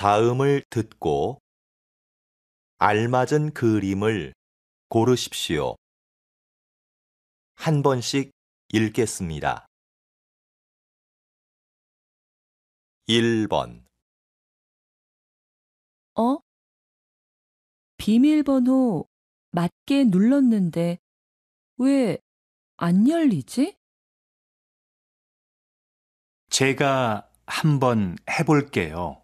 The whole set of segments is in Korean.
다음을 듣고 알맞은 그림을 고르십시오. 한 번씩 읽겠습니다. 1번 어? 비밀번호 맞게 눌렀는데 왜 안 열리지? 제가 한번 해볼게요.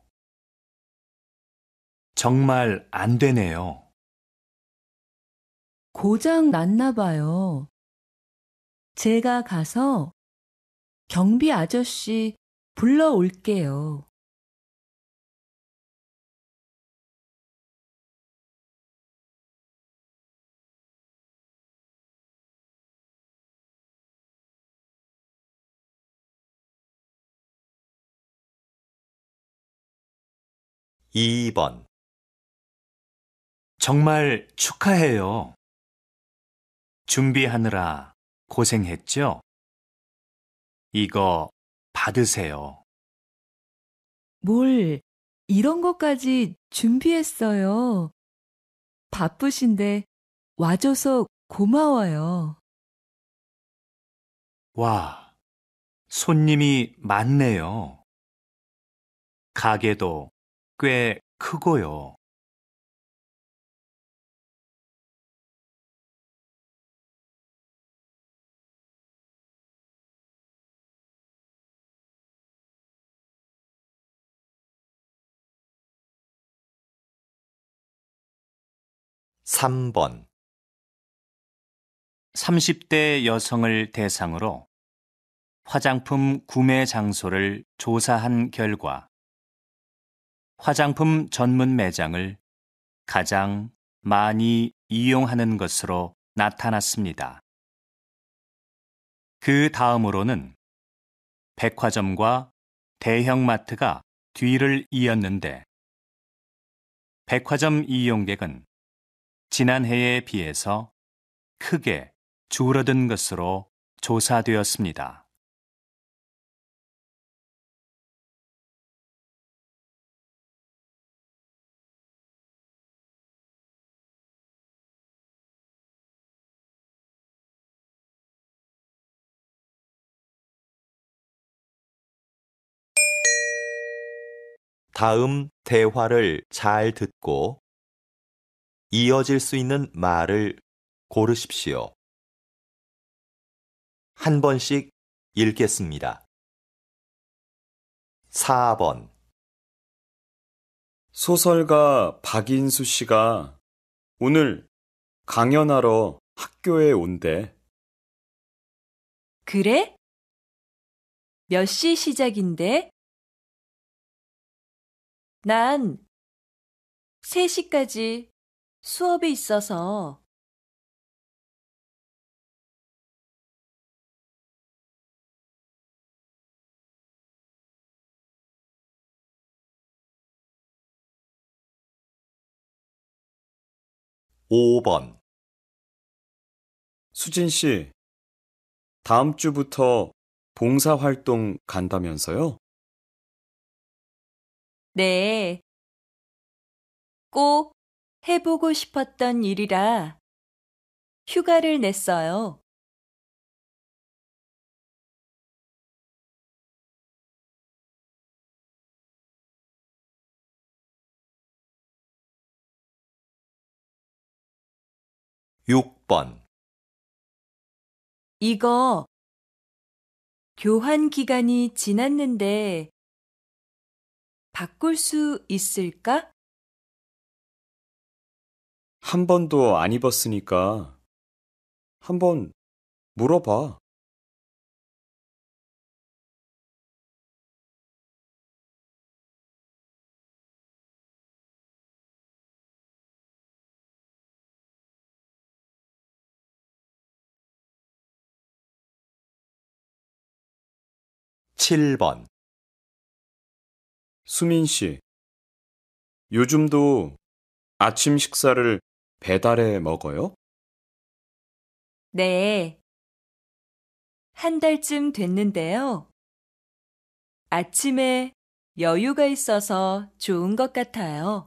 정말 안 되네요. 고장 났나 봐요. 제가 가서 경비 아저씨 불러올게요. (2번) 정말 축하해요. 준비하느라 고생했죠? 이거 받으세요. 뭘 이런 것까지 준비했어요. 바쁘신데 와줘서 고마워요. 와, 손님이 많네요. 가게도 꽤 크고요. 3번 30대 여성을 대상으로 화장품 구매 장소를 조사한 결과 화장품 전문 매장을 가장 많이 이용하는 것으로 나타났습니다. 그 다음으로는 백화점과 대형마트가 뒤를 이었는데 백화점 이용객은 지난해에 비해서 크게 줄어든 것으로 조사되었습니다. 다음 대화를 잘 듣고 이어질 수 있는 말을 고르십시오. 한 번씩 읽겠습니다. 4번 소설가 박인수 씨가 오늘 강연하러 학교에 온대. 그래? 몇 시 시작인데? 난 3시까지 수업이 있어서 5번 수진 씨, 다음 주부터 봉사활동 간다면서요? 네. 꼭 해보고 싶었던 일이라 휴가를 냈어요. 육번 이거 교환 기간이 지났는데 바꿀 수 있을까? 한 번도 안 입었으니까 한 번 물어봐. 7번 수민 씨, 요즘도 아침 식사를 배달해 먹어요? 네. 한 달쯤 됐는데요. 아침에 여유가 있어서 좋은 것 같아요.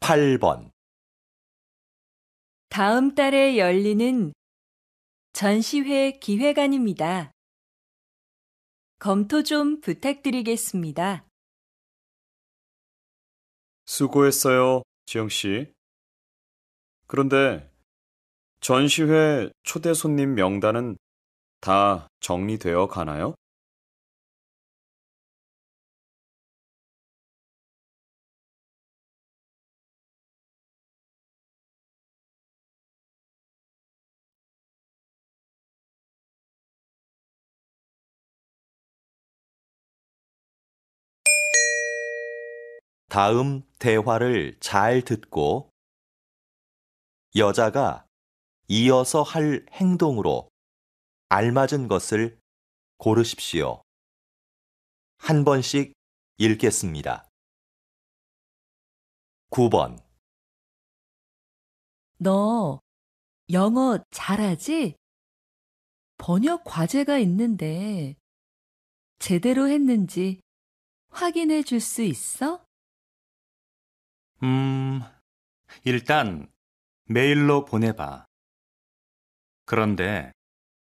팔번 다음 달에 열리는 전시회 기획안입니다. 검토 좀 부탁드리겠습니다. 수고했어요, 지영 씨. 그런데 전시회 초대 손님 명단은 다 정리되어 가나요? 다음 대화를 잘 듣고 여자가 이어서 할 행동으로 알맞은 것을 고르십시오. 한 번씩 읽겠습니다. 9번 너 영어 잘하지? 번역 과제가 있는데 제대로 했는지 확인해 줄 수 있어? 음, 일단 메일로 보내봐. 그런데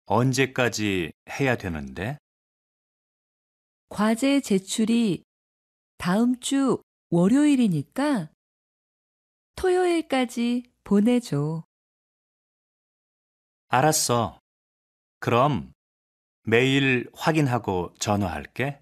언제까지 해야 되는데? 과제 제출이 다음 주 월요일이니까 토요일까지 보내줘. 알았어. 그럼 매일 확인하고 전화할게.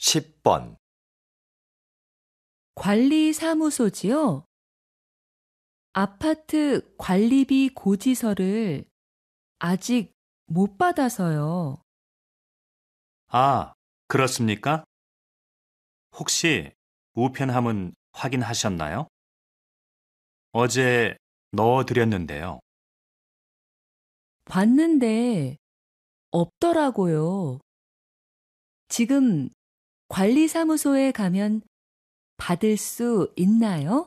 10번 관리사무소지요? 아파트 관리비 고지서를 아직 못 받아서요. 아, 그렇습니까? 혹시 우편함은 확인하셨나요? 어제 넣어드렸는데요. 봤는데 없더라고요. 지금 관리사무소에 가면 받을 수 있나요?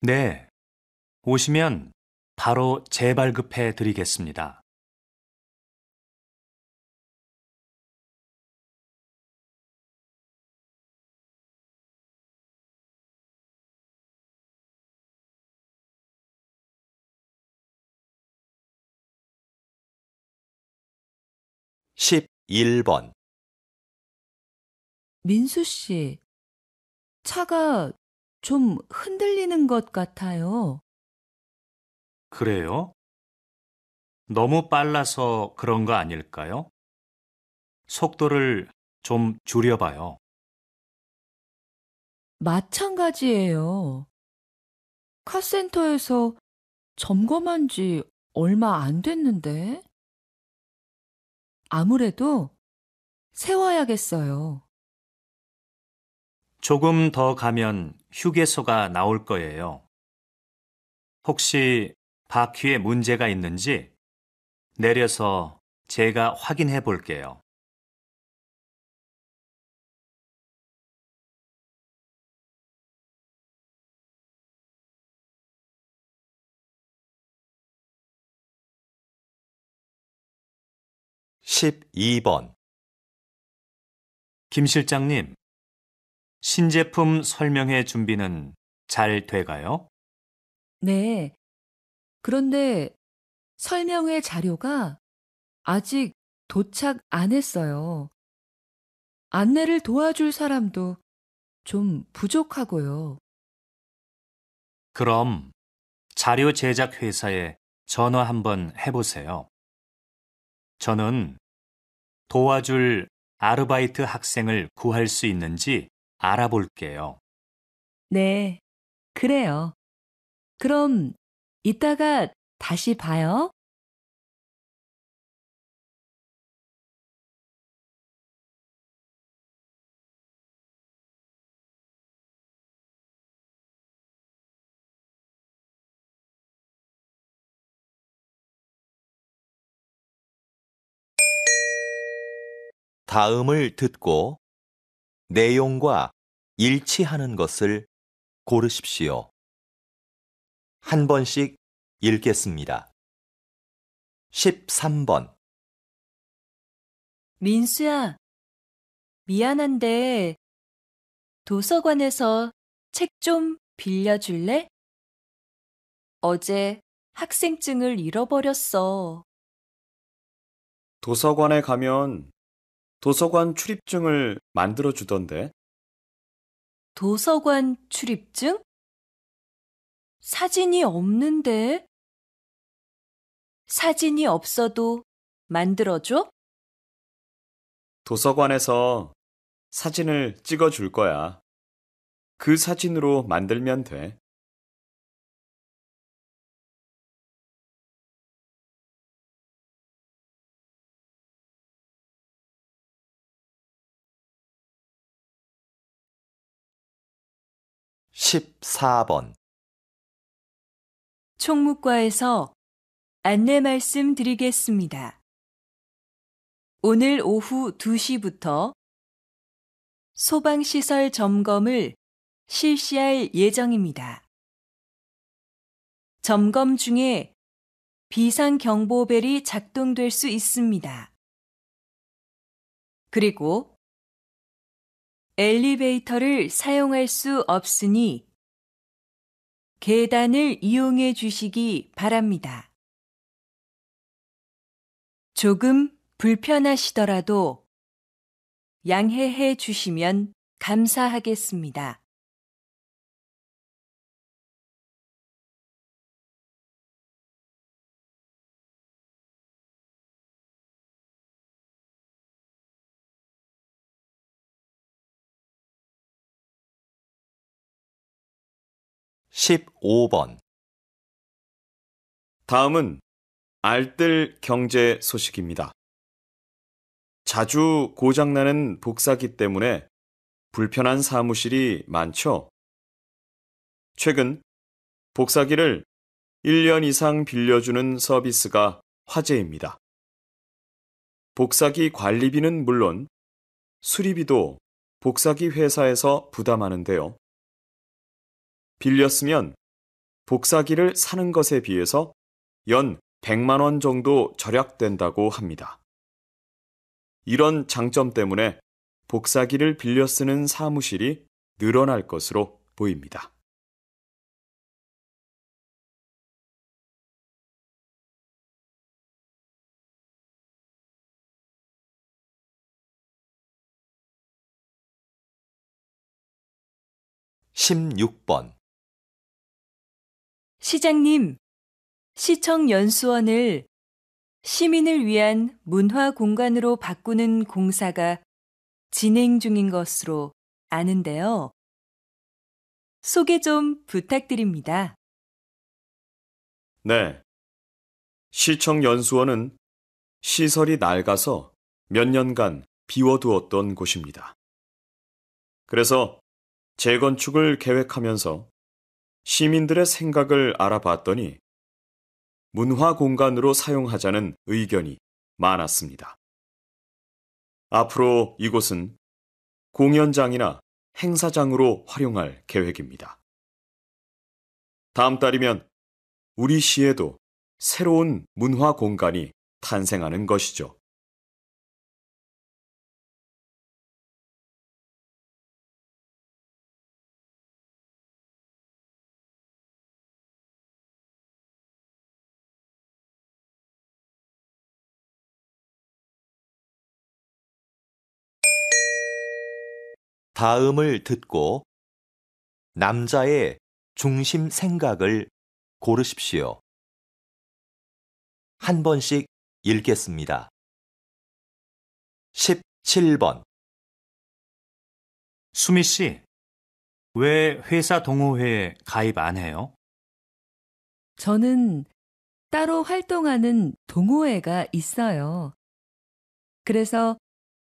네. 오시면 바로 재발급해 드리겠습니다. 십일 번 민수 씨, 차가 좀 흔들리는 것 같아요. 그래요? 너무 빨라서 그런 거 아닐까요? 속도를 좀 줄여봐요. 마찬가지예요. 카센터에서 점검한 지 얼마 안 됐는데. 아무래도 세워야겠어요. 조금 더 가면 휴게소가 나올 거예요. 혹시 바퀴에 문제가 있는지 내려서 제가 확인해 볼게요. (12번) 김 실장님, 신제품 설명회 준비는 잘 돼가요? 네. 그런데 설명회 자료가 아직 도착 안 했어요. 안내를 도와줄 사람도 좀 부족하고요. 그럼 자료 제작 회사에 전화 한번 해보세요. 저는 도와줄 아르바이트 학생을 구할 수 있는지 알아볼게요. 네, 그래요. 그럼 이따가 다시 봐요. 다음을 듣고 내용과 일치하는 것을 고르십시오. 한 번씩 읽겠습니다. 13번 민수야, 미안한데 도서관에서 책 좀 빌려줄래? 어제 학생증을 잃어버렸어. 도서관에 가면 도서관 출입증을 만들어 주던데. 도서관 출입증? 사진이 없는데. 사진이 없어도 만들어줘? 도서관에서 사진을 찍어 줄 거야. 그 사진으로 만들면 돼. 14번 총무과에서 안내 말씀 드리겠습니다. 오늘 오후 2시부터 소방시설 점검을 실시할 예정입니다. 점검 중에 비상경보벨이 작동될 수 있습니다. 그리고 엘리베이터를 사용할 수 없으니 계단을 이용해 주시기 바랍니다. 조금 불편하시더라도 양해해 주시면 감사하겠습니다. 15번 다음은 알뜰 경제 소식입니다. 자주 고장나는 복사기 때문에 불편한 사무실이 많죠. 최근 복사기를 1년 이상 빌려주는 서비스가 화제입니다. 복사기 관리비는 물론 수리비도 복사기 회사에서 부담하는데요. 빌렸으면 복사기를 사는 것에 비해서 연 100만 원 정도 절약된다고 합니다. 이런 장점 때문에 복사기를 빌려 쓰는 사무실이 늘어날 것으로 보입니다. (16번) 시장님, 시청 연수원을 시민을 위한 문화 공간으로 바꾸는 공사가 진행 중인 것으로 아는데요. 소개 좀 부탁드립니다. 네. 시청 연수원은 시설이 낡아서 몇 년간 비워두었던 곳입니다. 그래서 재건축을 계획하면서 시민들의 생각을 알아봤더니 문화 공간으로 사용하자는 의견이 많았습니다. 앞으로 이곳은 공연장이나 행사장으로 활용할 계획입니다. 다음 달이면 우리 시에도 새로운 문화 공간이 탄생하는 것이죠. 다음을 듣고 남자의 중심 생각을 고르십시오. 한 번씩 읽겠습니다. 17번 수미 씨, 왜 회사 동호회에 가입 안 해요? 저는 따로 활동하는 동호회가 있어요. 그래서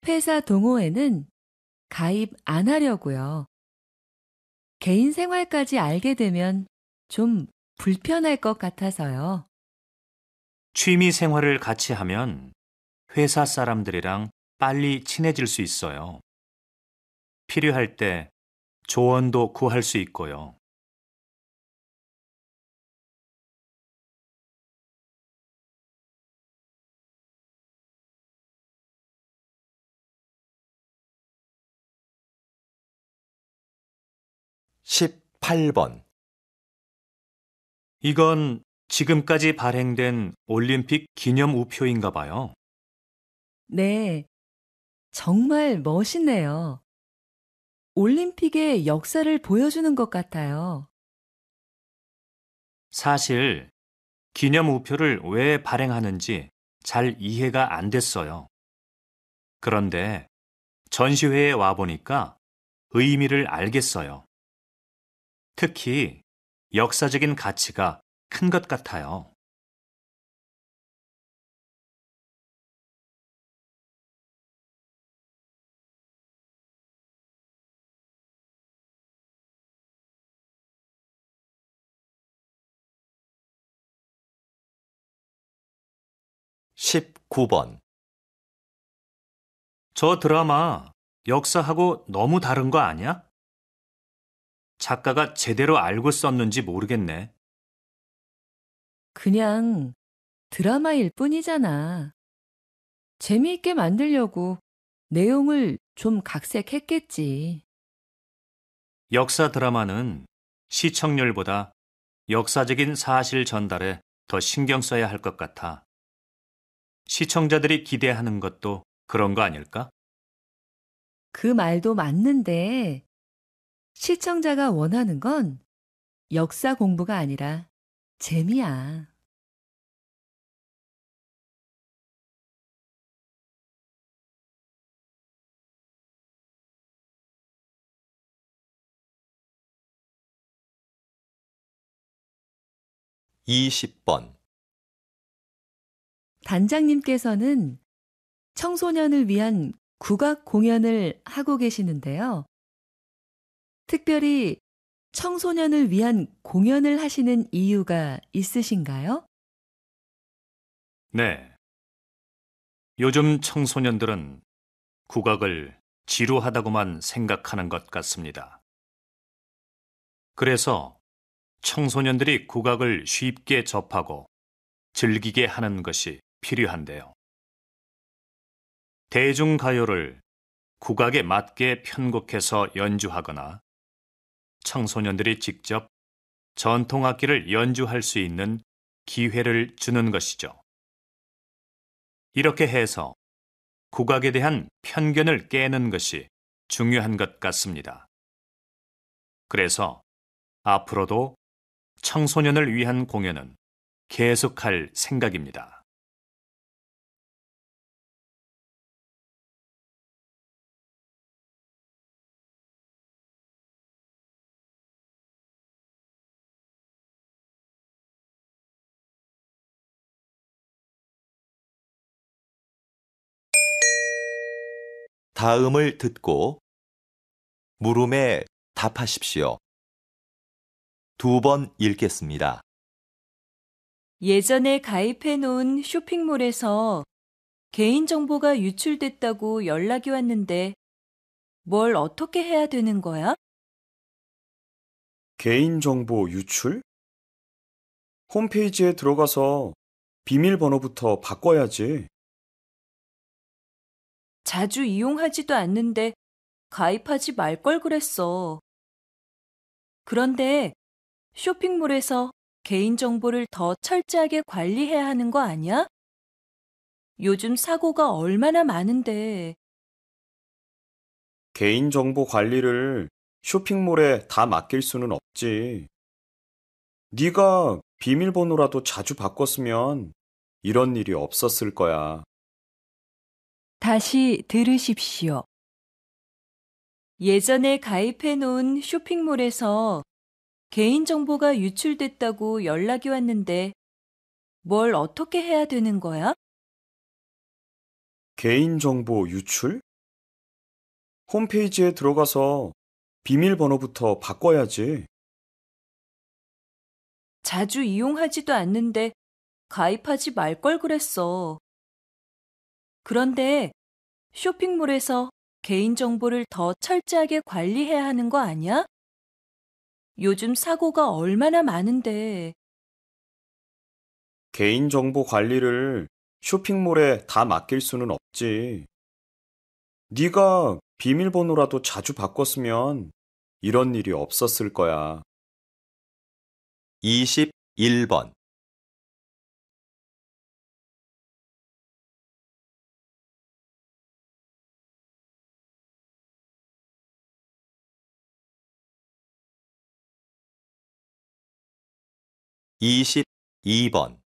회사 동호회는 가입 안 하려고요. 개인 생활까지 알게 되면 좀 불편할 것 같아서요. 취미 생활을 같이 하면 회사 사람들이랑 빨리 친해질 수 있어요. 필요할 때 조언도 구할 수 있고요. 18번 이건 지금까지 발행된 올림픽 기념 우표인가 봐요. 네, 정말 멋있네요. 올림픽의 역사를 보여주는 것 같아요. 사실 기념 우표를 왜 발행하는지 잘 이해가 안 됐어요. 그런데 전시회에 와보니까 의미를 알겠어요. 특히 역사적인 가치가 큰 것 같아요. 1 9번저 드라마 역사하고 너무 다른 거 아니야? 작가가 제대로 알고 썼는지 모르겠네. 그냥 드라마일 뿐이잖아. 재미있게 만들려고 내용을 좀 각색했겠지. 역사 드라마는 시청률보다 역사적인 사실 전달에 더 신경 써야 할 것 같아. 시청자들이 기대하는 것도 그런 거 아닐까? 그 말도 맞는데 시청자가 원하는 건 역사 공부가 아니라 재미야. 이십 번 단장님께서는 청소년을 위한 국악 공연을 하고 계시는데요. 특별히 청소년을 위한 공연을 하시는 이유가 있으신가요? 네. 요즘 청소년들은 국악을 지루하다고만 생각하는 것 같습니다. 그래서 청소년들이 국악을 쉽게 접하고 즐기게 하는 것이 필요한데요. 대중가요를 국악에 맞게 편곡해서 연주하거나 청소년들이 직접 전통악기를 연주할 수 있는 기회를 주는 것이죠. 이렇게 해서 국악에 대한 편견을 깨는 것이 중요한 것 같습니다. 그래서 앞으로도 청소년을 위한 공연은 계속할 생각입니다. 다음을 듣고 물음에 답하십시오. 두 번 읽겠습니다. 예전에 가입해 놓은 쇼핑몰에서 개인정보가 유출됐다고 연락이 왔는데 뭘 어떻게 해야 되는 거야? 개인정보 유출? 홈페이지에 들어가서 비밀번호부터 바꿔야지. 자주 이용하지도 않는데 가입하지 말 걸 그랬어. 그런데 쇼핑몰에서 개인정보를 더 철저하게 관리해야 하는 거 아니야? 요즘 사고가 얼마나 많은데. 개인정보 관리를 쇼핑몰에 다 맡길 수는 없지. 네가 비밀번호라도 자주 바꿨으면 이런 일이 없었을 거야. 다시 들으십시오. 예전에 가입해 놓은 쇼핑몰에서 개인정보가 유출됐다고 연락이 왔는데 뭘 어떻게 해야 되는 거야? 개인정보 유출? 홈페이지에 들어가서 비밀번호부터 바꿔야지. 자주 이용하지도 않는데 가입하지 말 걸 그랬어. 그런데 쇼핑몰에서 개인정보를 더 철저하게 관리해야 하는 거 아니야? 요즘 사고가 얼마나 많은데. 개인정보 관리를 쇼핑몰에 다 맡길 수는 없지. 네가 비밀번호라도 자주 바꿨으면 이런 일이 없었을 거야. 21번 22번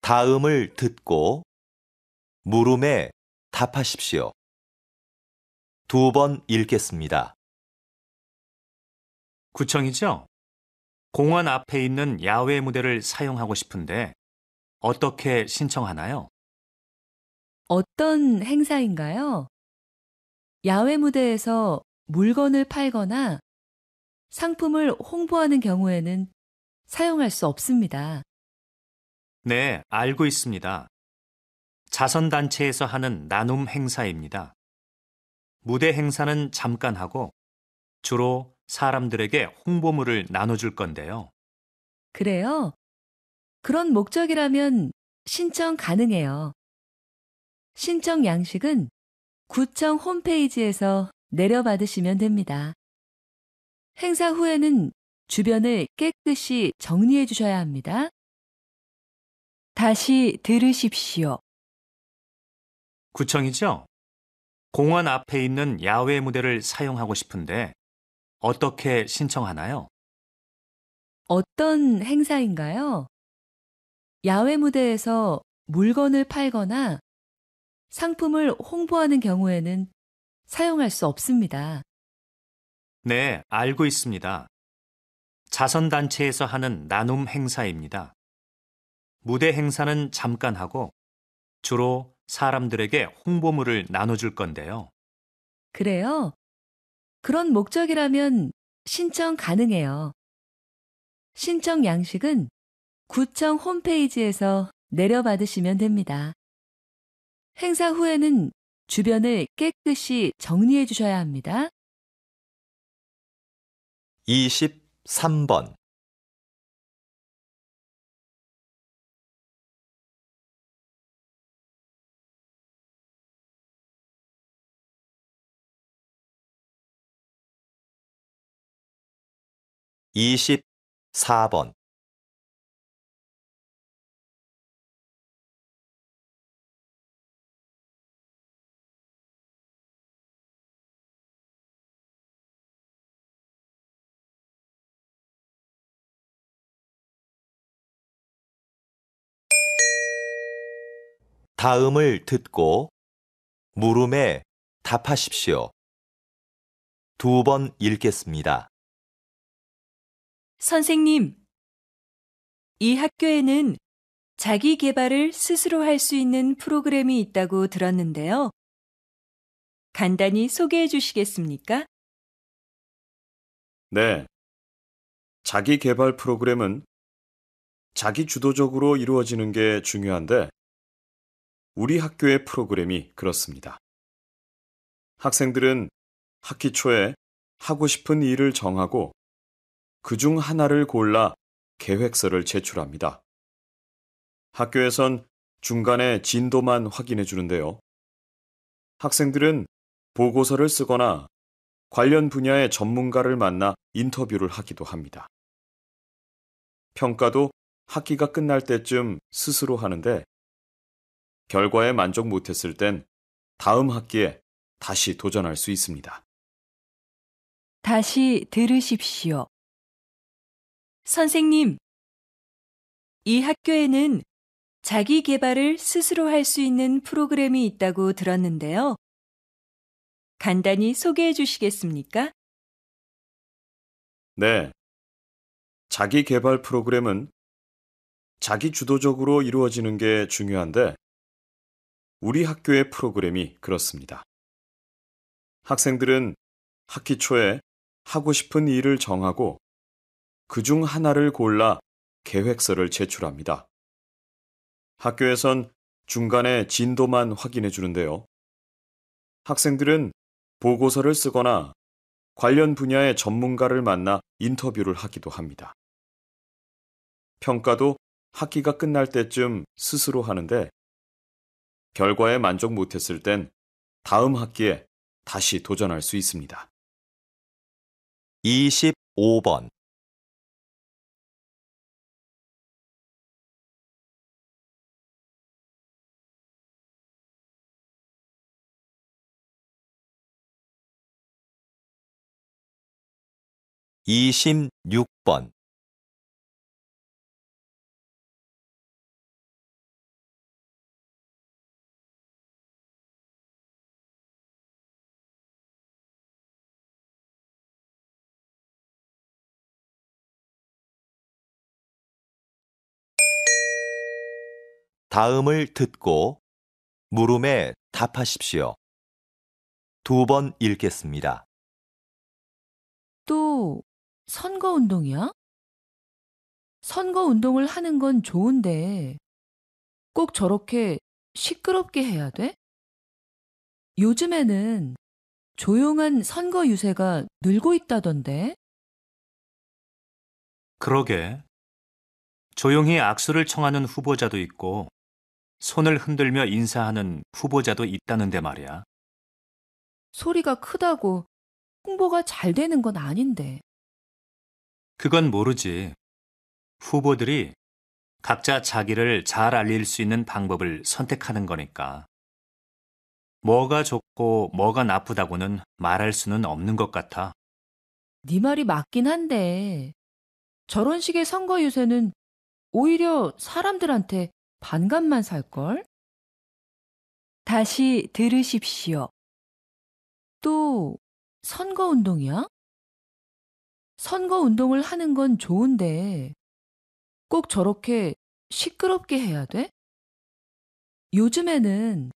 '다음'을 듣고 물음에 답하십시오. 두 번 읽겠습니다. 구청이죠? 공원 앞에 있는 야외 무대를 사용하고 싶은데 어떻게 신청하나요? 어떤 행사인가요? 야외 무대에서 물건을 팔거나 상품을 홍보하는 경우에는 사용할 수 없습니다. 네, 알고 있습니다. 자선단체에서 하는 나눔 행사입니다. 무대 행사는 잠깐 하고 주로 사람들에게 홍보물을 나눠줄 건데요. 그래요? 그런 목적이라면 신청 가능해요. 신청 양식은 구청 홈페이지에서 내려받으시면 됩니다. 행사 후에는 주변을 깨끗이 정리해 주셔야 합니다. 다시 들으십시오. 구청이죠? 공원 앞에 있는 야외 무대를 사용하고 싶은데 어떻게 신청하나요? 어떤 행사인가요? 야외 무대에서 물건을 팔거나 상품을 홍보하는 경우에는 사용할 수 없습니다. 네, 알고 있습니다. 자선단체에서 하는 나눔 행사입니다. 무대 행사는 잠깐 하고 주로 사람들에게 홍보물을 나눠줄 건데요. 그래요? 그런 목적이라면 신청 가능해요. 신청 양식은 구청 홈페이지에서 내려받으시면 됩니다. 행사 후에는 주변을 깨끗이 정리해 주셔야 합니다. 23번 24번 '다음을 듣고 물음에 답하십시오. 두 번 읽겠습니다. 선생님, 이 학교에는 자기 개발을 스스로 할 수 있는 프로그램이 있다고 들었는데요. 간단히 소개해 주시겠습니까? 네. 자기 개발 프로그램은 자기 주도적으로 이루어지는 게 중요한데, 우리 학교의 프로그램이 그렇습니다. 학생들은 학기 초에 하고 싶은 일을 정하고 그중 하나를 골라 계획서를 제출합니다. 학교에선 중간에 진도만 확인해 주는데요. 학생들은 보고서를 쓰거나 관련 분야의 전문가를 만나 인터뷰를 하기도 합니다. 평가도 학기가 끝날 때쯤 스스로 하는데 결과에 만족 못했을 땐 다음 학기에 다시 도전할 수 있습니다. 다시 들으십시오. 선생님, 이 학교에는 자기 개발을 스스로 할 수 있는 프로그램이 있다고 들었는데요. 간단히 소개해 주시겠습니까? 네. 자기 개발 프로그램은 자기 주도적으로 이루어지는 게 중요한데, 우리 학교의 프로그램이 그렇습니다. 학생들은 학기 초에 하고 싶은 일을 정하고 그중 하나를 골라 계획서를 제출합니다. 학교에선 중간에 진도만 확인해 주는데요. 학생들은 보고서를 쓰거나 관련 분야의 전문가를 만나 인터뷰를 하기도 합니다. 평가도 학기가 끝날 때쯤 스스로 하는데 결과에 만족 못했을 땐 다음 학기에 다시 도전할 수 있습니다. 25번 26번 '다음을 듣고 물음에 답하십시오. 두 번 읽겠습니다. 또 선거운동이야? 선거운동을 하는 건 좋은데 꼭 저렇게 시끄럽게 해야 돼? 요즘에는 조용한 선거 유세가 늘고 있다던데? 그러게. 조용히 악수를 청하는 후보자도 있고, 손을 흔들며 인사하는 후보자도 있다는데 말이야. 소리가 크다고 홍보가 잘 되는 건 아닌데. 그건 모르지. 후보들이 각자 자기를 잘 알릴 수 있는 방법을 선택하는 거니까. 뭐가 좋고 뭐가 나쁘다고는 말할 수는 없는 것 같아. 네 말이 맞긴 한데 저런 식의 선거 유세는 오히려 사람들한테 반감만 살걸? 다시 들으십시오. 또 선거 운동이야? 선거 운동을 하는 건 좋은데 꼭 저렇게 시끄럽게 해야 돼? 요즘에는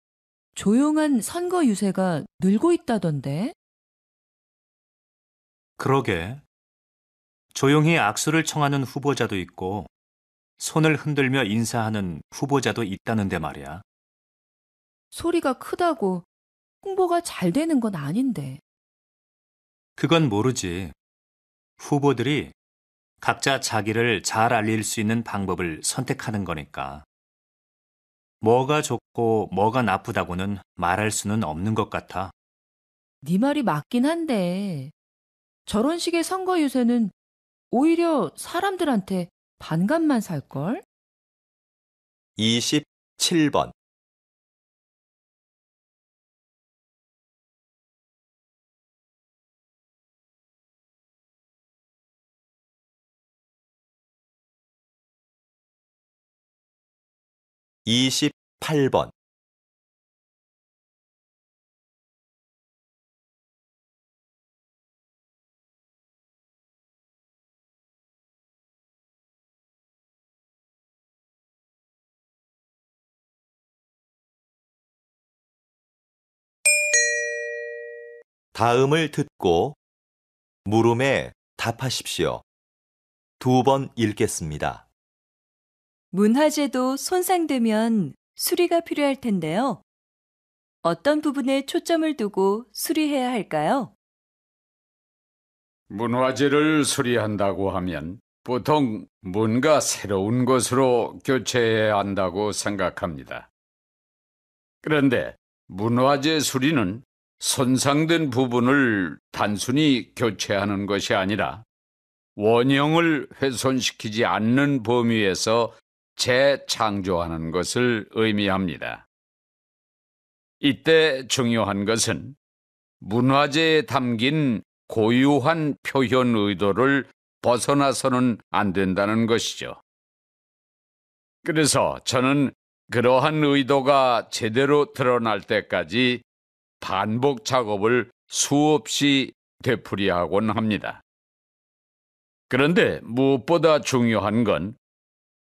조용한 선거 유세가 늘고 있다던데? 그러게. 조용히 악수를 청하는 후보자도 있고, 손을 흔들며 인사하는 후보자도 있다는데 말이야. 소리가 크다고 홍보가 잘 되는 건 아닌데. 그건 모르지. 후보들이 각자 자기를 잘 알릴 수 있는 방법을 선택하는 거니까. 뭐가 좋고 뭐가 나쁘다고는 말할 수는 없는 것 같아. 네 말이 맞긴 한데 저런 식의 선거 유세는 오히려 사람들한테 반감만 살걸? 27번 28번 '다음을 듣고 물음에 답하십시오. 두 번 읽겠습니다. 문화재도 손상되면 수리가 필요할 텐데요. 어떤 부분에 초점을 두고 수리해야 할까요? 문화재를 수리한다고 하면 보통 뭔가 새로운 것으로 교체해야 한다고 생각합니다. 그런데 문화재 수리는 손상된 부분을 단순히 교체하는 것이 아니라 원형을 훼손시키지 않는 범위에서 재창조하는 것을 의미합니다. 이때 중요한 것은 문화재에 담긴 고유한 표현 의도를 벗어나서는 안 된다는 것이죠. 그래서 저는 그러한 의도가 제대로 드러날 때까지 반복 작업을 수없이 되풀이하곤 합니다. 그런데 무엇보다 중요한 건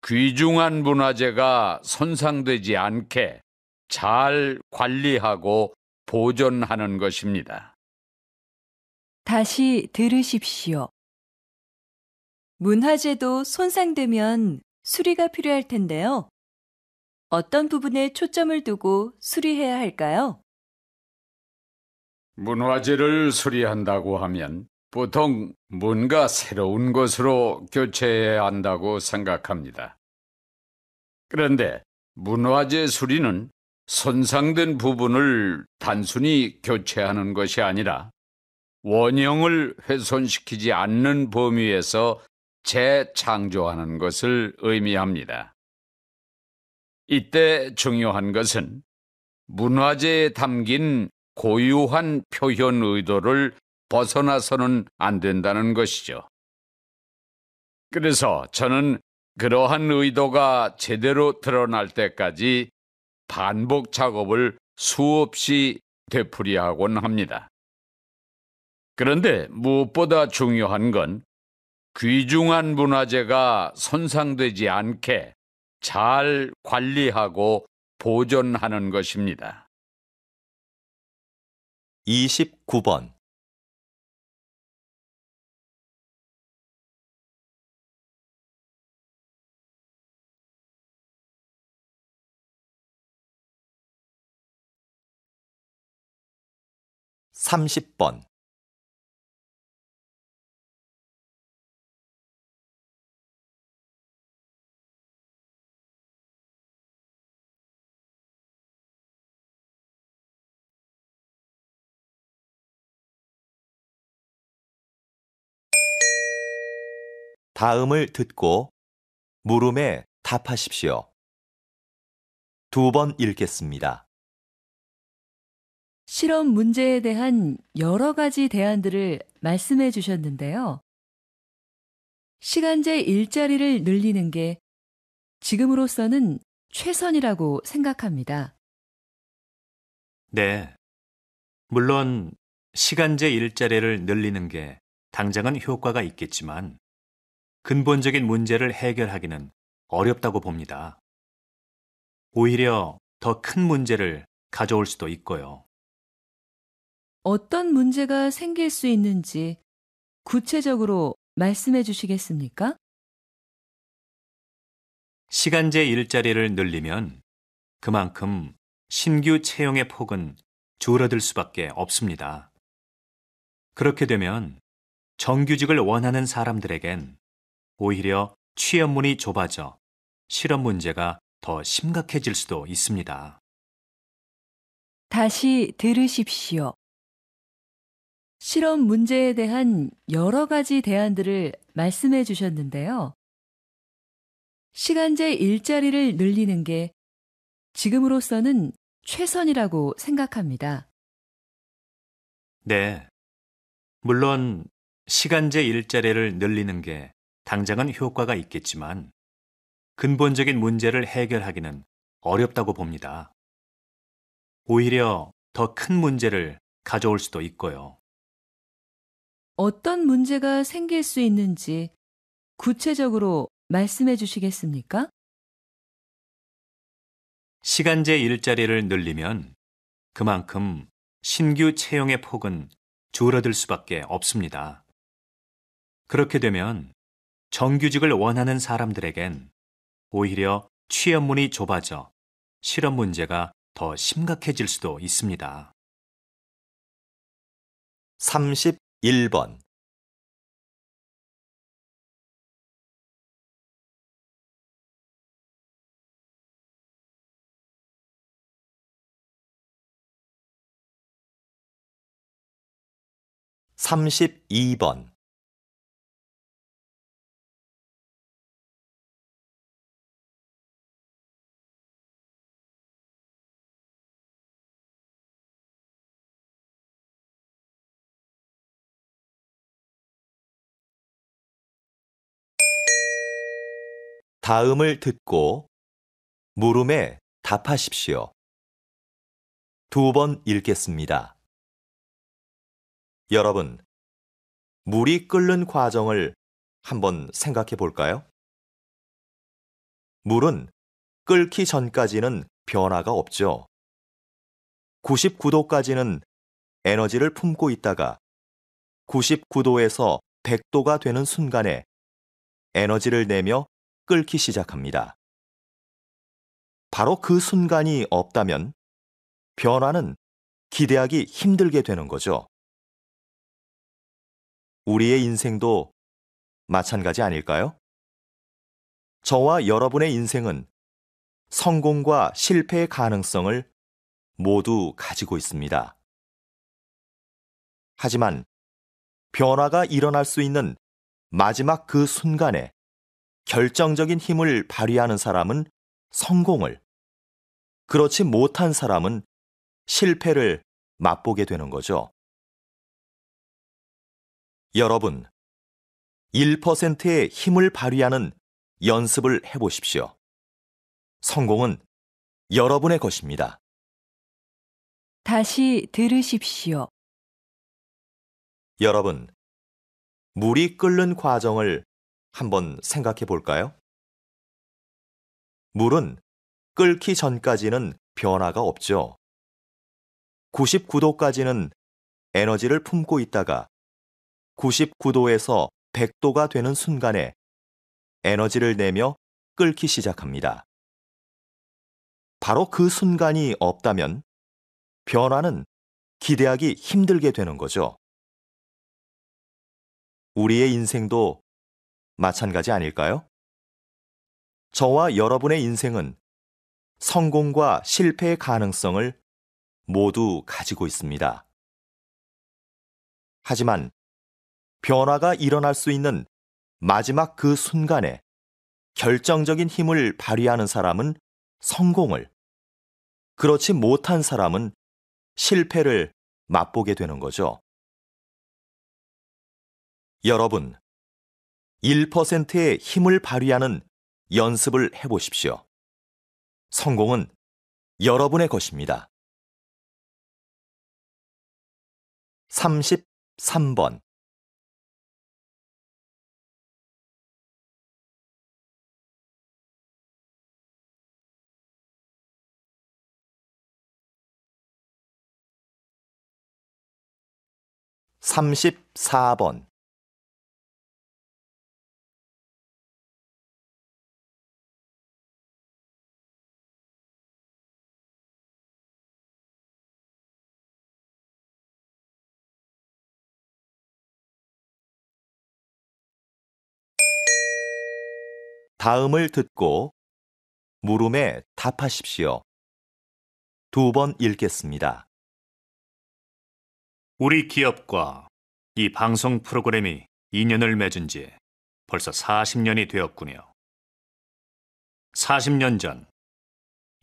귀중한 문화재가 손상되지 않게 잘 관리하고 보존하는 것입니다. 다시 들으십시오. 문화재도 손상되면 수리가 필요할 텐데요. 어떤 부분에 초점을 두고 수리해야 할까요? 문화재를 수리한다고 하면 보통 뭔가 새로운 것으로 교체해야 한다고 생각합니다. 그런데 문화재 수리는 손상된 부분을 단순히 교체하는 것이 아니라 원형을 훼손시키지 않는 범위에서 재창조하는 것을 의미합니다. 이때 중요한 것은 문화재에 담긴 고유한 표현 의도를 벗어나서는 안 된다는 것이죠. 그래서 저는 그러한 의도가 제대로 드러날 때까지 반복 작업을 수없이 되풀이하곤 합니다. 그런데 무엇보다 중요한 건 귀중한 문화재가 손상되지 않게 잘 관리하고 보존하는 것입니다. 29번 30번 다음을 듣고 물음에 답하십시오. 두 번 읽겠습니다. 실험 문제에 대한 여러 가지 대안들을 말씀해 주셨는데요. 시간제 일자리를 늘리는 게 지금으로서는 최선이라고 생각합니다. 네. 물론 시간제 일자리를 늘리는 게 당장은 효과가 있겠지만 근본적인 문제를 해결하기는 어렵다고 봅니다. 오히려 더 큰 문제를 가져올 수도 있고요. 어떤 문제가 생길 수 있는지 구체적으로 말씀해 주시겠습니까? 시간제 일자리를 늘리면 그만큼 신규 채용의 폭은 줄어들 수밖에 없습니다. 그렇게 되면 정규직을 원하는 사람들에겐 오히려 취업문이 좁아져 실업 문제가 더 심각해질 수도 있습니다. 다시 들으십시오. 실험 문제에 대한 여러 가지 대안들을 말씀해 주셨는데요. 시간제 일자리를 늘리는 게 지금으로서는 최선이라고 생각합니다. 네. 물론 시간제 일자리를 늘리는 게 당장은 효과가 있겠지만 근본적인 문제를 해결하기는 어렵다고 봅니다. 오히려 더 큰 문제를 가져올 수도 있고요. 어떤 문제가 생길 수 있는지 구체적으로 말씀해 주시겠습니까? 시간제 일자리를 늘리면 그만큼 신규 채용의 폭은 줄어들 수밖에 없습니다. 그렇게 되면 정규직을 원하는 사람들에겐 오히려 취업문이 좁아져 실업 문제가 더 심각해질 수도 있습니다. 1번 3 2번 다음을 듣고 물음에 답하십시오. 두 번 읽겠습니다. 여러분, 물이 끓는 과정을 한번 생각해 볼까요? 물은 끓기 전까지는 변화가 없죠. 99도까지는 에너지를 품고 있다가 99도에서 100도가 되는 순간에 에너지를 내며 끓기 시작합니다. 바로 그 순간이 없다면 변화는 기대하기 힘들게 되는 거죠. 우리의 인생도 마찬가지 아닐까요? 저와 여러분의 인생은 성공과 실패의 가능성을 모두 가지고 있습니다. 하지만 변화가 일어날 수 있는 마지막 그 순간에 결정적인 힘을 발휘하는 사람은 성공을, 그렇지 못한 사람은 실패를 맛보게 되는 거죠. 여러분, 1%의 힘을 발휘하는 연습을 해보십시오. 성공은 여러분의 것입니다. 다시 들으십시오. 여러분, 물이 끓는 과정을 한번 생각해 볼까요? 물은 끓기 전까지는 변화가 없죠. 99도까지는 에너지를 품고 있다가 99도에서 100도가 되는 순간에 에너지를 내며 끓기 시작합니다. 바로 그 순간이 없다면 변화는 기대하기 힘들게 되는 거죠. 우리의 인생도 마찬가지 아닐까요? 저와 여러분의 인생은 성공과 실패의 가능성을 모두 가지고 있습니다. 하지만 변화가 일어날 수 있는 마지막 그 순간에 결정적인 힘을 발휘하는 사람은 성공을, 그렇지 못한 사람은 실패를 맛보게 되는 거죠. 여러분, 1%의 힘을 발휘하는 연습을 해보십시오. 성공은 여러분의 것입니다. 33번 3 4번 다음을 듣고 물음에 답하십시오. 두 번 읽겠습니다. 우리 기업과 이 방송 프로그램이 인연을 맺은 지 벌써 40년이 되었군요. 40년 전,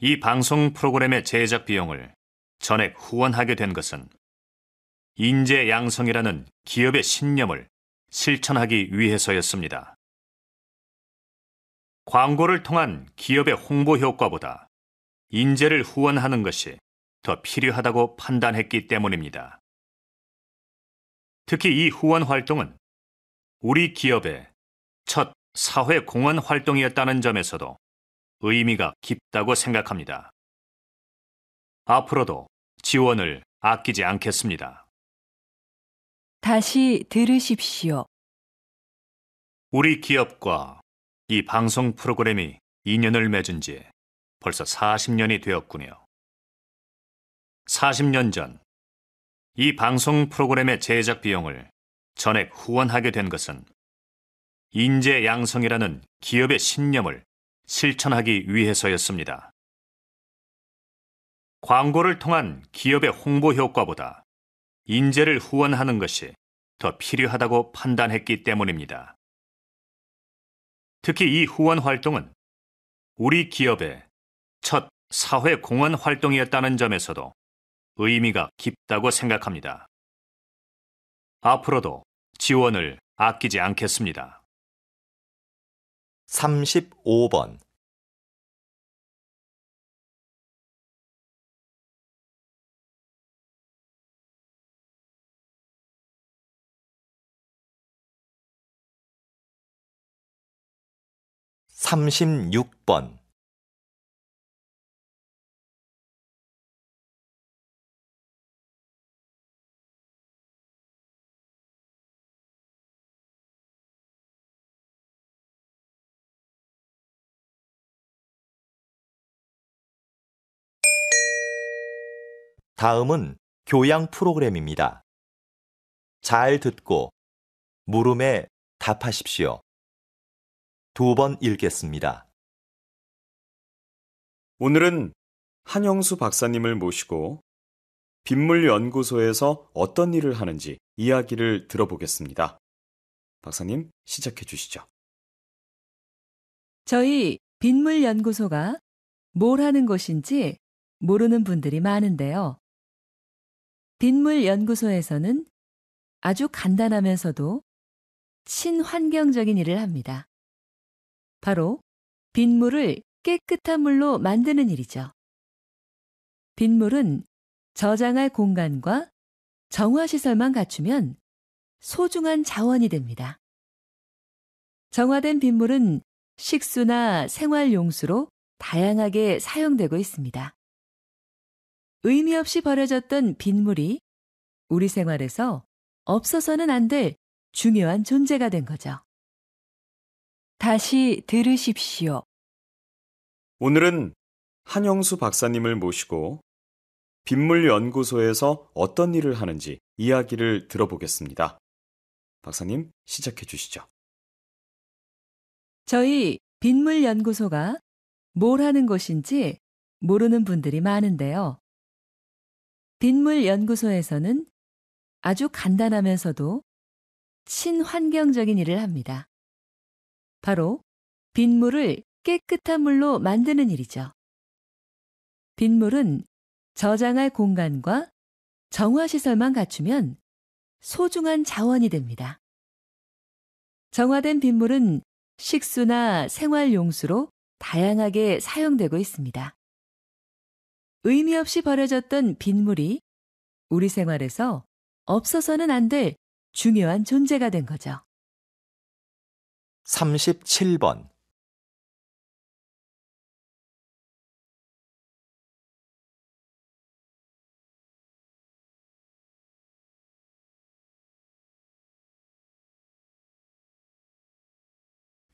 이 방송 프로그램의 제작 비용을 전액 후원하게 된 것은 인재 양성이라는 기업의 신념을 실천하기 위해서였습니다. 광고를 통한 기업의 홍보 효과보다 인재를 후원하는 것이 더 필요하다고 판단했기 때문입니다. 특히 이 후원 활동은 우리 기업의 첫 사회 공헌 활동이었다는 점에서도 의미가 깊다고 생각합니다. 앞으로도 지원을 아끼지 않겠습니다. 다시 들으십시오. 우리 기업과 이 방송 프로그램이 인연을 맺은 지 벌써 40년이 되었군요. 40년 전, 이 방송 프로그램의 제작 비용을 전액 후원하게 된 것은 인재 양성이라는 기업의 신념을 실천하기 위해서였습니다. 광고를 통한 기업의 홍보 효과보다 인재를 후원하는 것이 더 필요하다고 판단했기 때문입니다. 특히 이 후원 활동은 우리 기업의 첫 사회 공헌 활동이었다는 점에서도 의미가 깊다고 생각합니다. 앞으로도 지원을 아끼지 않겠습니다. 35번 36번 '다음은 교양 프로그램입니다. 잘 듣고 물음에 답하십시오. 두번 읽겠습니다. 오늘은 한영수 박사님을 모시고 빗물연구소에서 어떤 일을 하는지 이야기를 들어보겠습니다. 박사님, 시작해 주시죠. 저희 빗물연구소가 뭘 하는 곳인지 모르는 분들이 많은데요. 빗물연구소에서는 아주 간단하면서도 친환경적인 일을 합니다. 바로 빗물을 깨끗한 물로 만드는 일이죠. 빗물은 저장할 공간과 정화시설만 갖추면 소중한 자원이 됩니다. 정화된 빗물은 식수나 생활용수로 다양하게 사용되고 있습니다. 의미 없이 버려졌던 빗물이 우리 생활에서 없어서는 안 될 중요한 존재가 된 거죠. 다시 들으십시오. 오늘은 한영수 박사님을 모시고 빗물연구소에서 어떤 일을 하는지 이야기를 들어보겠습니다. 박사님, 시작해 주시죠. 저희 빗물연구소가 뭘 하는 곳인지 모르는 분들이 많은데요. 빗물연구소에서는 아주 간단하면서도 친환경적인 일을 합니다. 바로 빗물을 깨끗한 물로 만드는 일이죠. 빗물은 저장할 공간과 정화시설만 갖추면 소중한 자원이 됩니다. 정화된 빗물은 식수나 생활용수로 다양하게 사용되고 있습니다. 의미 없이 버려졌던 빗물이 우리 생활에서 없어서는 안 될 중요한 존재가 된 거죠. 37번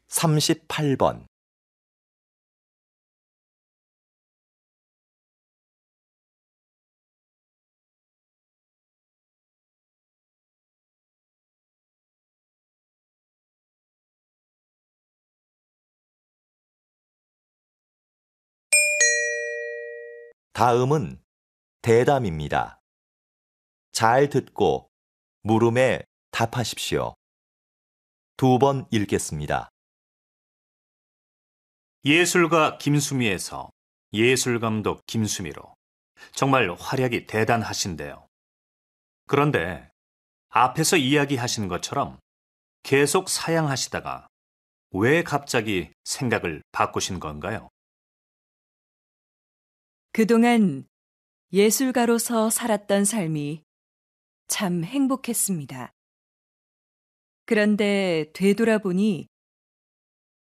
3 8번 다음은 대담입니다. 잘 듣고 물음에 답하십시오. 두 번 읽겠습니다. 예술가 김수미에서 예술감독 김수미로 정말 활약이 대단하신데요. 그런데 앞에서 이야기하신 것처럼 계속 사양하시다가 왜 갑자기 생각을 바꾸신 건가요? 그동안 예술가로서 살았던 삶이 참 행복했습니다. 그런데 되돌아보니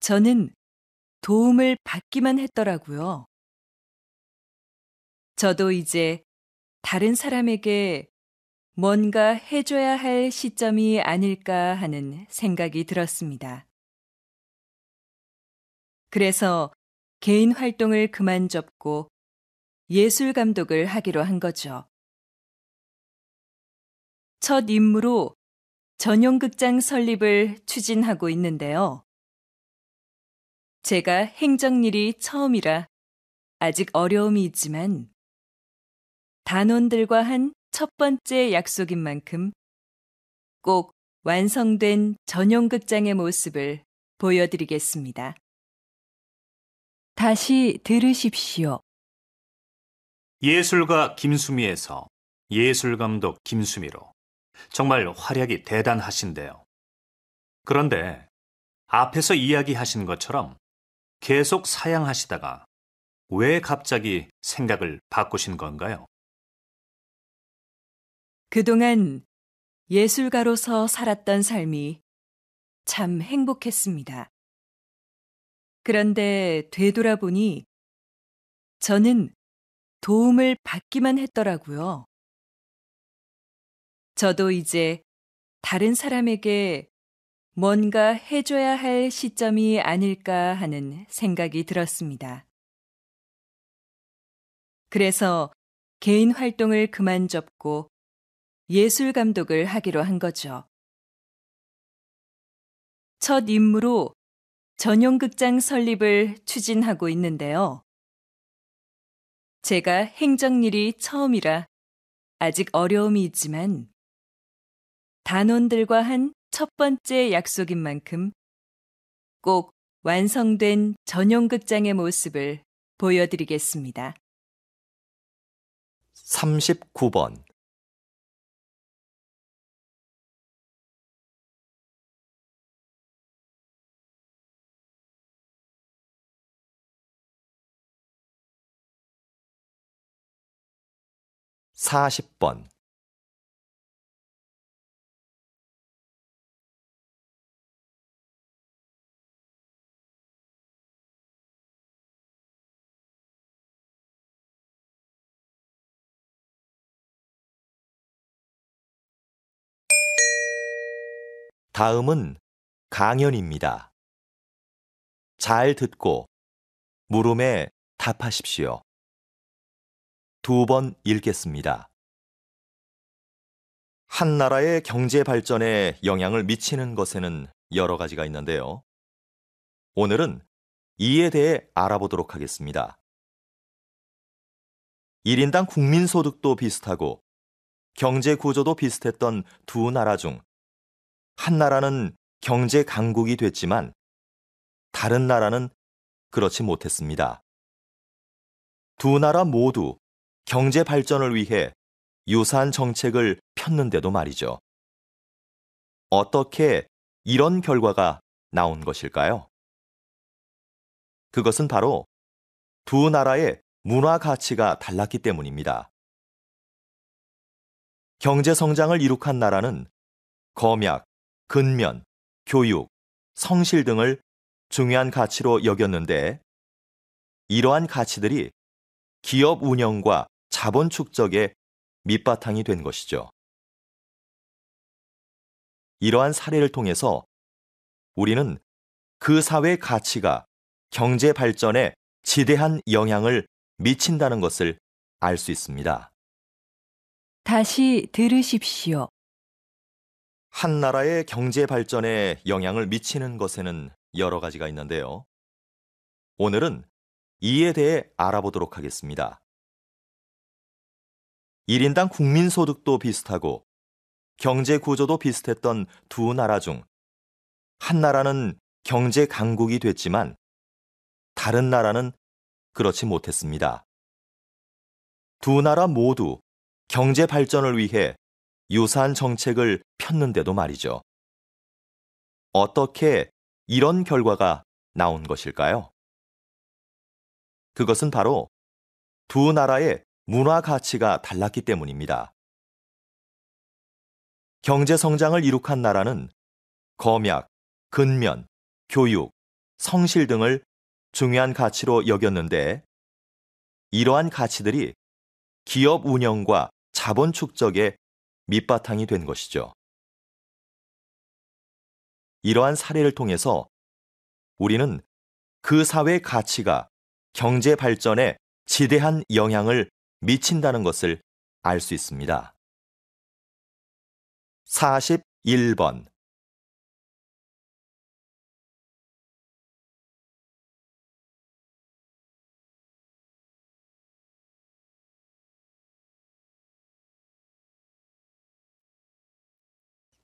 저는 도움을 받기만 했더라고요. 저도 이제 다른 사람에게 뭔가 해줘야 할 시점이 아닐까 하는 생각이 들었습니다. 그래서 개인 활동을 그만 접고 예술 감독을 하기로 한 거죠. 첫 임무로 전용극장 설립을 추진하고 있는데요. 제가 행정일이 처음이라 아직 어려움이 있지만 단원들과 한 첫 번째 약속인 만큼 꼭 완성된 전용극장의 모습을 보여드리겠습니다. 다시 들으십시오. 예술가 김수미에서 예술감독 김수미로 정말 활약이 대단하신데요. 그런데 앞에서 이야기하신 것처럼 계속 사양하시다가 왜 갑자기 생각을 바꾸신 건가요? 그동안 예술가로서 살았던 삶이 참 행복했습니다. 그런데 되돌아보니 저는 도움을 받기만 했더라고요. 저도 이제 다른 사람에게 뭔가 해줘야 할 시점이 아닐까 하는 생각이 들었습니다. 그래서 개인 활동을 그만 접고 예술 감독을 하기로 한 거죠. 첫 임무로 전용극장 설립을 추진하고 있는데요. 제가 행정일이 처음이라 아직 어려움이 있지만 단원들과 한 첫 번째 약속인 만큼 꼭 완성된 전용극장의 모습을 보여드리겠습니다. 39번 40번 '다음은 강연입니다. 잘 듣고 물음에 답하십시오.' 두번 읽겠습니다. 한 나라의 경제 발전에 영향을 미치는 것에는 여러 가지가 있는데요. 오늘은 이에 대해 알아보도록 하겠습니다. 1인당 국민소득도 비슷하고 경제 구조도 비슷했던 두 나라 중 한 나라는 경제 강국이 됐지만 다른 나라는 그렇지 못했습니다. 두 나라 모두 경제 발전을 위해 유사한 정책을 폈는데도 말이죠. 어떻게 이런 결과가 나온 것일까요? 그것은 바로 두 나라의 문화 가치가 달랐기 때문입니다. 경제 성장을 이룩한 나라는 검약, 근면, 교육, 성실 등을 중요한 가치로 여겼는데 이러한 가치들이 기업 운영과 자본 축적의 밑바탕이 된 것이죠. 이러한 사례를 통해서 우리는 그 사회 가치가 경제 발전에 지대한 영향을 미친다는 것을 알 수 있습니다. 다시 들으십시오. 한 나라의 경제 발전에 영향을 미치는 것에는 여러 가지가 있는데요. 오늘은 이에 대해 알아보도록 하겠습니다. 1인당 국민소득도 비슷하고 경제 구조도 비슷했던 두 나라 중 한 나라는 경제 강국이 됐지만 다른 나라는 그렇지 못했습니다. 두 나라 모두 경제 발전을 위해 유사한 정책을 폈는데도 말이죠. 어떻게 이런 결과가 나온 것일까요? 그것은 바로 두 나라의 문화 가치가 달랐기 때문입니다. 경제 성장을 이룩한 나라는 검약, 근면, 교육, 성실 등을 중요한 가치로 여겼는데 이러한 가치들이 기업 운영과 자본 축적의 밑바탕이 된 것이죠. 이러한 사례를 통해서 우리는 그 사회 가치가 경제 발전에 지대한 영향을 미친다는 것을 알 수 있습니다. 41번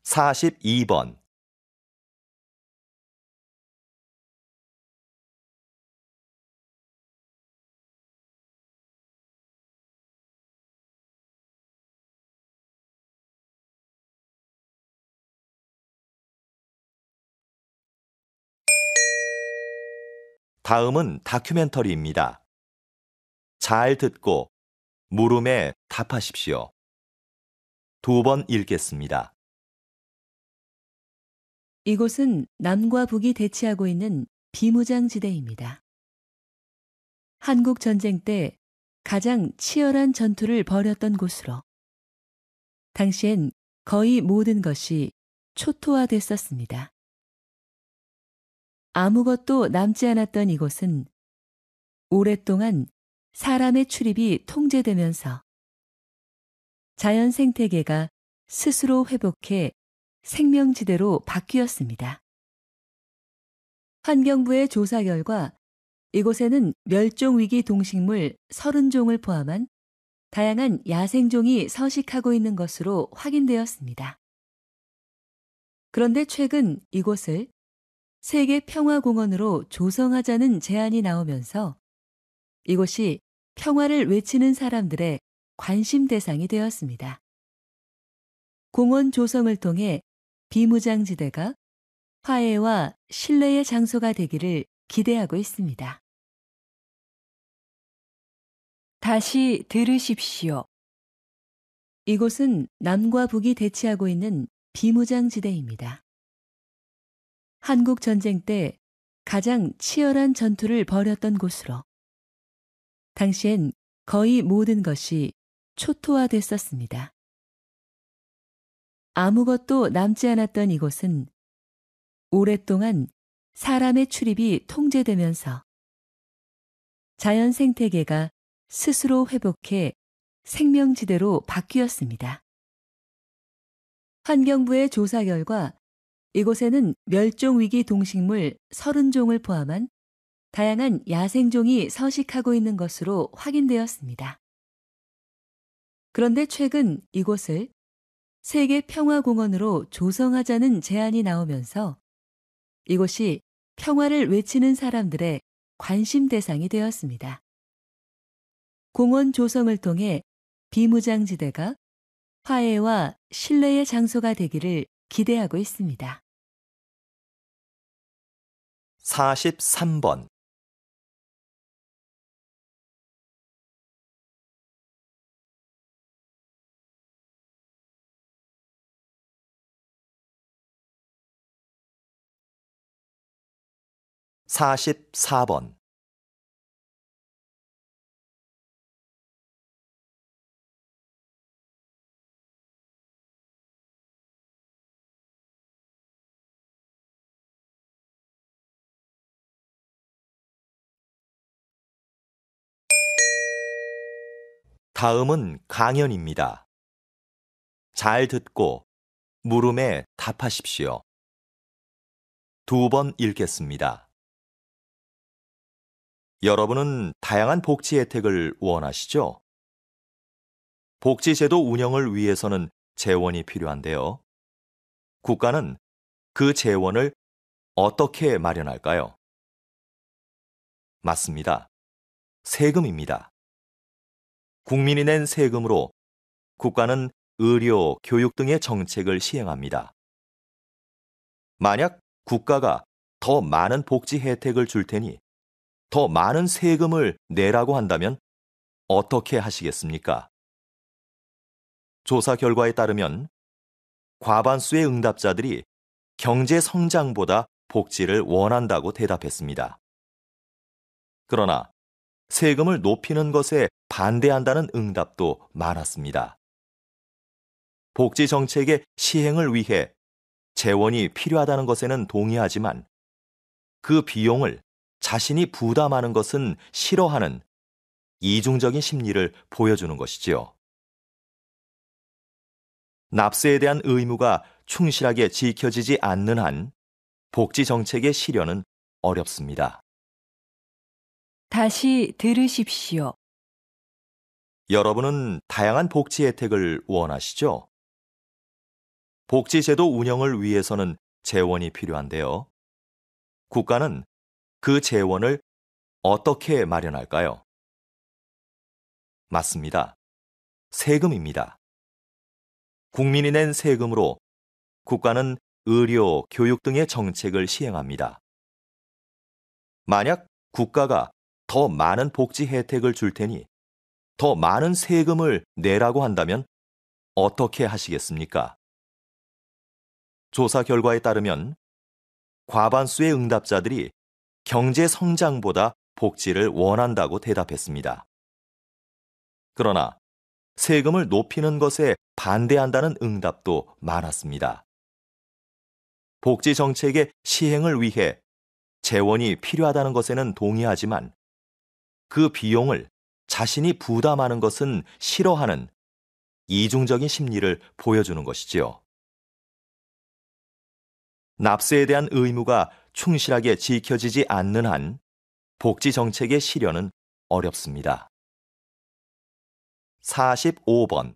4 2번 다음은 다큐멘터리입니다. 잘 듣고 물음에 답하십시오. 두 번 읽겠습니다. 이곳은 남과 북이 대치하고 있는 비무장지대입니다. 한국 전쟁 때 가장 치열한 전투를 벌였던 곳으로 당시엔 거의 모든 것이 초토화됐었습니다. 아무것도 남지 않았던 이곳은 오랫동안 사람의 출입이 통제되면서 자연 생태계가 스스로 회복해 생명지대로 바뀌었습니다. 환경부의 조사 결과 이곳에는 멸종위기 동식물 30종을 포함한 다양한 야생종이 서식하고 있는 것으로 확인되었습니다. 그런데 최근 이곳을 세계 평화공원으로 조성하자는 제안이 나오면서 이곳이 평화를 외치는 사람들의 관심 대상이 되었습니다. 공원 조성을 통해 비무장지대가 화해와 신뢰의 장소가 되기를 기대하고 있습니다. 다시 들으십시오. 이곳은 남과 북이 대치하고 있는 비무장지대입니다. 한국 전쟁 때 가장 치열한 전투를 벌였던 곳으로 당시엔 거의 모든 것이 초토화됐었습니다. 아무것도 남지 않았던 이곳은 오랫동안 사람의 출입이 통제되면서 자연 생태계가 스스로 회복해 생명지대로 바뀌었습니다. 환경부의 조사 결과 이곳에는 멸종위기 동식물 30종을 포함한 다양한 야생종이 서식하고 있는 것으로 확인되었습니다. 그런데 최근 이곳을 세계평화공원으로 조성하자는 제안이 나오면서 이곳이 평화를 외치는 사람들의 관심 대상이 되었습니다. 공원 조성을 통해 비무장지대가 화해와 신뢰의 장소가 되기를 기대하고 있습니다. 43번 44번 다음은 강연입니다. 잘 듣고 물음에 답하십시오. 두 번 읽겠습니다. 여러분은 다양한 복지 혜택을 원하시죠? 복지제도 운영을 위해서는 재원이 필요한데요. 국가는 그 재원을 어떻게 마련할까요? 맞습니다. 세금입니다. 국민이 낸 세금으로 국가는 의료, 교육 등의 정책을 시행합니다. 만약 국가가 더 많은 복지 혜택을 줄 테니 더 많은 세금을 내라고 한다면 어떻게 하시겠습니까? 조사 결과에 따르면 과반수의 응답자들이 경제 성장보다 복지를 원한다고 대답했습니다. 그러나 세금을 높이는 것에 반대한다는 응답도 많았습니다. 복지 정책의 시행을 위해 재원이 필요하다는 것에는 동의하지만 그 비용을 자신이 부담하는 것은 싫어하는 이중적인 심리를 보여주는 것이지요. 납세에 대한 의무가 충실하게 지켜지지 않는 한 복지 정책의 실현은 어렵습니다. 다시 들으십시오. 여러분은 다양한 복지 혜택을 원하시죠? 복지제도 운영을 위해서는 재원이 필요한데요. 국가는 그 재원을 어떻게 마련할까요? 맞습니다. 세금입니다. 국민이 낸 세금으로 국가는 의료, 교육 등의 정책을 시행합니다. 만약 국가가 더 많은 복지 혜택을 줄 테니 더 많은 세금을 내라고 한다면 어떻게 하시겠습니까? 조사 결과에 따르면 과반수의 응답자들이 경제 성장보다 복지를 원한다고 대답했습니다. 그러나 세금을 높이는 것에 반대한다는 응답도 많았습니다. 복지 정책의 시행을 위해 재원이 필요하다는 것에는 동의하지만 그 비용을 자신이 부담하는 것은 싫어하는 이중적인 심리를 보여주는 것이지요. 납세에 대한 의무가 충실하게 지켜지지 않는 한 복지 정책의 실현은 어렵습니다. 45번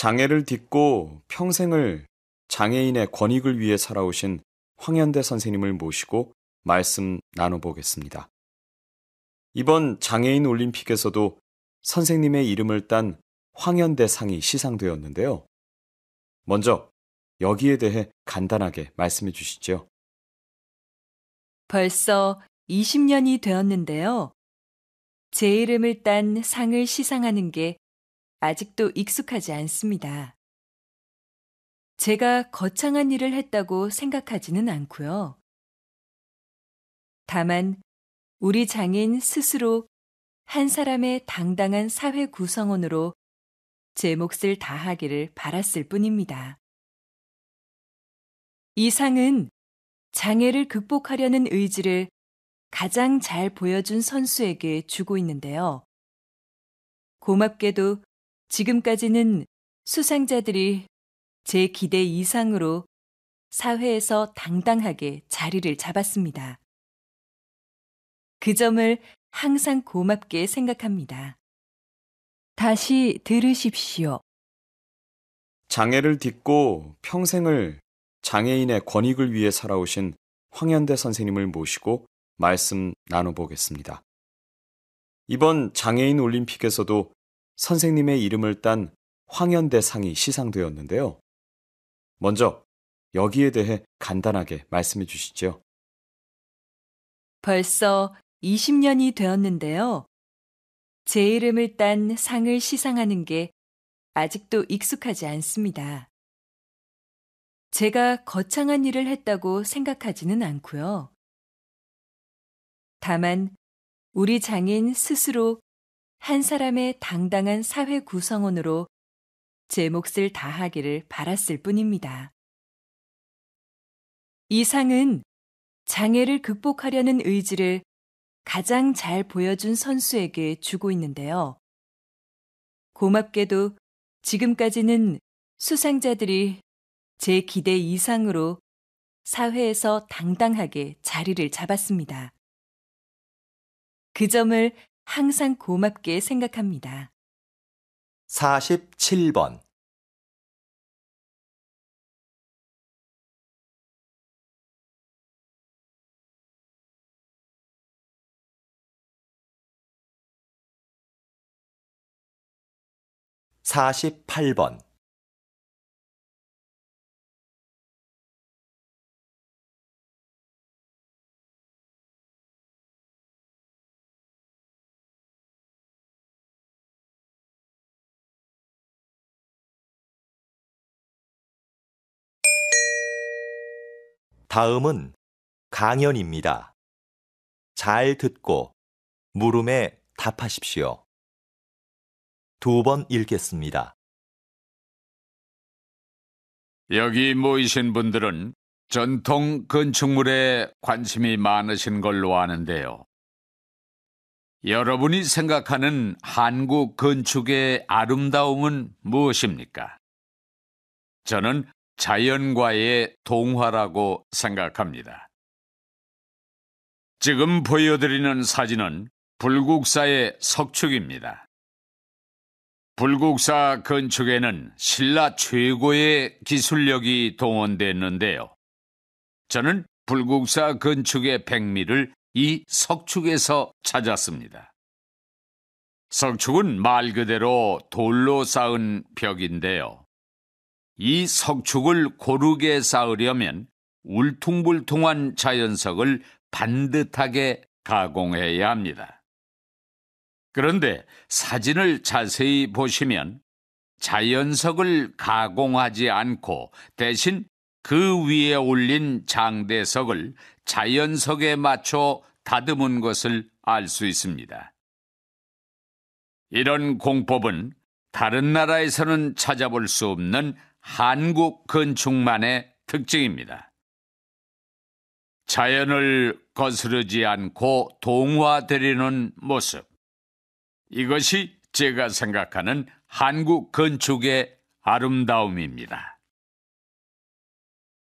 장애를 딛고 평생을 장애인의 권익을 위해 살아오신 황현대 선생님을 모시고 말씀 나눠보겠습니다. 이번 장애인 올림픽에서도 선생님의 이름을 딴 황현대 상이 시상되었는데요. 먼저 여기에 대해 간단하게 말씀해 주시죠. 벌써 20년이 되었는데요. 제 이름을 딴 상을 시상하는 게 아직도 익숙하지 않습니다. 제가 거창한 일을 했다고 생각하지는 않고요. 다만 우리 장인 스스로 한 사람의 당당한 사회 구성원으로 제 몫을 다하기를 바랐을 뿐입니다. 이 상은 장애를 극복하려는 의지를 가장 잘 보여준 선수에게 주고 있는데요. 고맙게도 지금까지는 수상자들이 제 기대 이상으로 사회에서 당당하게 자리를 잡았습니다. 그 점을 항상 고맙게 생각합니다. 다시 들으십시오. 장애를 딛고 평생을 장애인의 권익을 위해 살아오신 황현대 선생님을 모시고 말씀 나눠보겠습니다. 이번 장애인 올림픽에서도 선생님의 이름을 딴 황현대 상이 시상되었는데요. 먼저 여기에 대해 간단하게 말씀해 주시죠. 벌써 20년이 되었는데요. 제 이름을 딴 상을 시상하는 게 아직도 익숙하지 않습니다. 제가 거창한 일을 했다고 생각하지는 않고요. 다만 우리 장인 스스로 한 사람의 당당한 사회 구성원으로 제 몫을 다하기를 바랐을 뿐입니다. 이 상은 장애를 극복하려는 의지를 가장 잘 보여준 선수에게 주고 있는데요. 고맙게도 지금까지는 수상자들이 제 기대 이상으로 사회에서 당당하게 자리를 잡았습니다. 그 점을 항상 고맙게 생각합니다. 47번 4 8번 다음은 강연입니다. 잘 듣고 물음에 답하십시오. 두 번 읽겠습니다. 여기 모이신 분들은 전통 건축물에 관심이 많으신 걸로 아는데요. 여러분이 생각하는 한국 건축의 아름다움은 무엇입니까? 저는 자연과의 동화라고 생각합니다. 지금 보여드리는 사진은 불국사의 석축입니다. 불국사 건축에는 신라 최고의 기술력이 동원됐는데요. 저는 불국사 건축의 백미를 이 석축에서 찾았습니다. 석축은 말 그대로 돌로 쌓은 벽인데요. 이 석축을 고르게 쌓으려면 울퉁불퉁한 자연석을 반듯하게 가공해야 합니다. 그런데 사진을 자세히 보시면 자연석을 가공하지 않고 대신 그 위에 올린 장대석을 자연석에 맞춰 다듬은 것을 알 수 있습니다. 이런 공법은 다른 나라에서는 찾아볼 수 없는 한국 건축만의 특징입니다. 자연을 거스르지 않고 동화되리는 모습. 이것이 제가 생각하는 한국 건축의 아름다움입니다.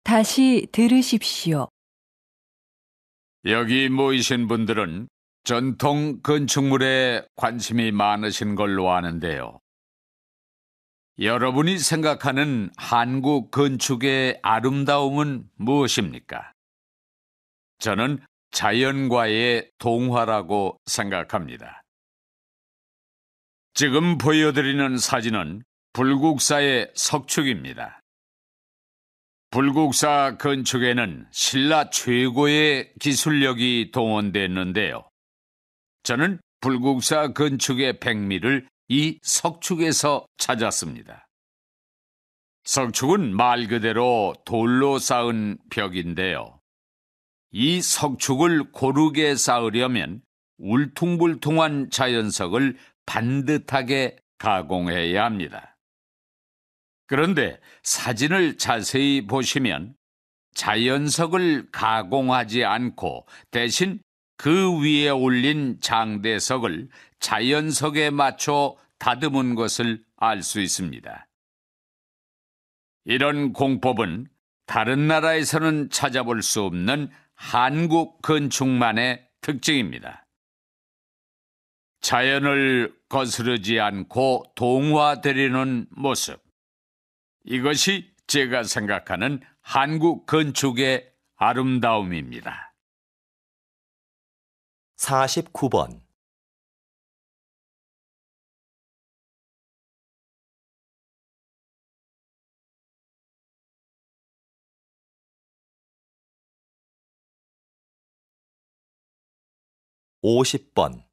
다시 들으십시오. 여기 모이신 분들은 전통 건축물에 관심이 많으신 걸로 아는데요. 여러분이 생각하는 한국 건축의 아름다움은 무엇입니까? 저는 자연과의 동화라고 생각합니다. 지금 보여드리는 사진은 불국사의 석축입니다. 불국사 건축에는 신라 최고의 기술력이 동원됐는데요. 저는 불국사 건축의 백미를 이 석축에서 찾았습니다. 석축은 말 그대로 돌로 쌓은 벽인데요. 이 석축을 고르게 쌓으려면 울퉁불퉁한 자연석을 반듯하게 가공해야 합니다. 그런데 사진을 자세히 보시면 자연석을 가공하지 않고 대신 그 위에 올린 장대석을 자연석에 맞춰 다듬은 것을 알 수 있습니다. 이런 공법은 다른 나라에서는 찾아볼 수 없는 한국 건축만의 특징입니다. 자연을 거스르지 않고 동화되리는 모습. 이것이 제가 생각하는 한국 건축의 아름다움입니다. 49번 5 0번